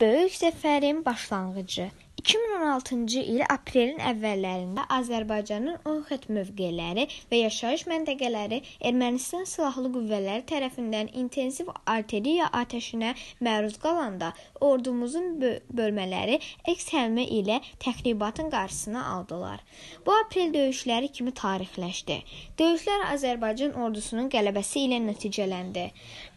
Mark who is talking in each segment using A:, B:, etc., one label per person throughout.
A: Böyük zəfərin başlanğıcı. 2016-cı il aprelin əvvəllərində Azərbaycanın Uxet mövqeləri və yaşayış məntəqələri Ermənistan silahlı qüvvələri tərəfindən intensiv artilleriya atəşinə məruz qalanda ordumuzun bölmələri əks hərbi ilə təxribatın qarşısını aldılar. Bu aprel döyüşləri kimi tarixləşdi. Döyüşlər Azərbaycan ordusunun qələbəsi ilə nəticələndi.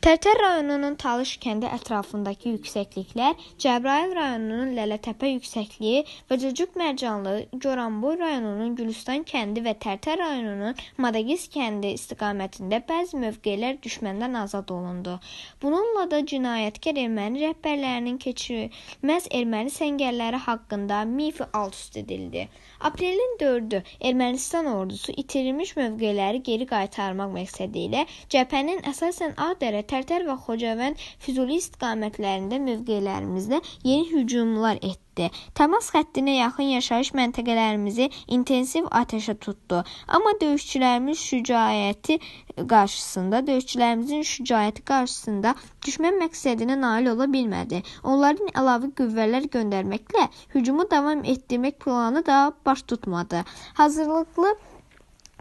A: Tərtər rayonunun Talış kəndi ətrafındakı yüksəkliklər Cəbrayıl rayonunun Lələtəpə yüksəkliyi kəklikli və cücük mərcanlı Goranboy rayonunun Gülüstan kəndi və Tərtər rayonunun Madagiz kəndi istiqamətində bəzi mövqelər düşməndən azad olundu. Bununla da cinayətkar erməni rəhbərlərinin keçirilməz erməni səngərləri haqqında mif alt üst edildi. Aprelin 4-ü Ermənistan ordusu itirilmiş mövqeləri geri qaytarmaq məqsədi ilə cəbhənin əsasən Ağdərə, Tərtər və Xocavənd Füzuli istiqamətlərində mövqelərimizdə yeni hücumlar etdi. Təmas xəttinə yaxın yaşayış məntəqələrimizi intensiv atəşə tutdu. Amma döyüşçülərimiz şücaəti qarşısında, döyüşçülərimizin şücaəti qarşısında düşmən məqsədinə nail ola bilmədi. Onların əlavə qüvvələr göndərməklə hücumu davam etdirmək planı da baş tutmadı. Hazırlıqlı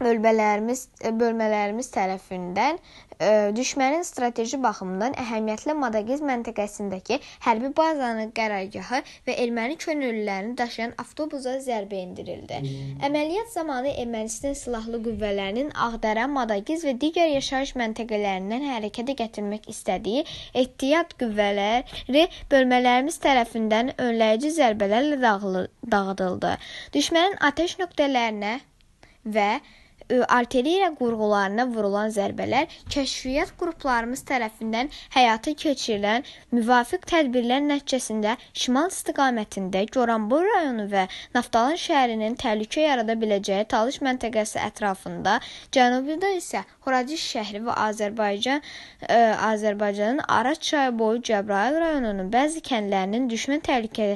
A: bölmələrimiz e, bölmələrimiz tərəfindən ə, e, düşmənin strateji baxımından əhəmiyyətli Madagez məntəqəsindəki hərbi bazanın qərargahı və erməni könüllülərini daşıyan avtobusa zərbə endirildi. Hmm. Əməliyyat zamanı Ermənistan silahlı qüvvələrinin Ağdərə, Madagez və digər yaşayış məntəqələrindən hərəkətə gətirmək istədiyi ehtiyat qüvvələri bölmələrimiz tərəfindən önləyici zərbələrlə dağıdıldı. Düşmənin atəş nöqtələrinə və E, artilleriya qurğularına vurulan zərbələr kəşfiyyat qruplarımız tərəfindən həyata keçirilən müvafiq tədbirlər nəticəsində şimal istiqamətində Goranboy rayonu və Naftalan şəhərinin təhlükə yarada biləcəyi Talış məntəqəsi ətrafında, cənubda isə Horadiş şəhri və Azərbaycan ə, e, Azərbaycanın Araç çayı boyu Cəbrayıl rayonunun bəzi kəndlərinin düşmən təhlükə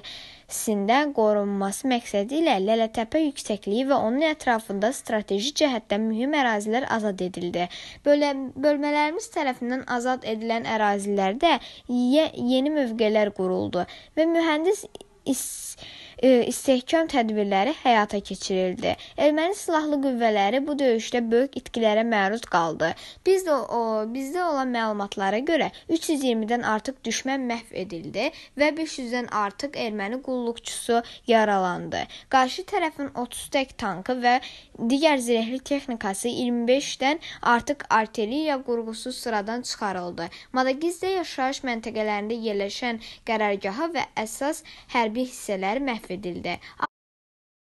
A: əksində qorunması məqsədilə Lələtəpə yüksəkliyi və onun ətrafında strateji cəhətdən mühüm ərazilər azad edildi. Bölə, bölmələrimiz tərəfindən azad edilən ərazilərdə ye, yeni mövqelər quruldu və mühəndis is e, istehkam tədbirləri həyata keçirildi. Erməni silahlı qüvvələri bu döyüşdə böyük itkilərə məruz qaldı. Biz də o bizdə olan məlumatlara görə 320-dən artıq düşmən məhv edildi və 500-dən artıq erməni qulluqçusu yaralandı. Qarşı tərəfin 30 tək tankı və digər zirehli texnikası 25-dən artıq artilleriya qurğusu sıradan çıxarıldı. Madagizdə yaşayış məntəqələrində yerləşən qərargaha və əsas hərbi hərbi hissələri məhv edildi.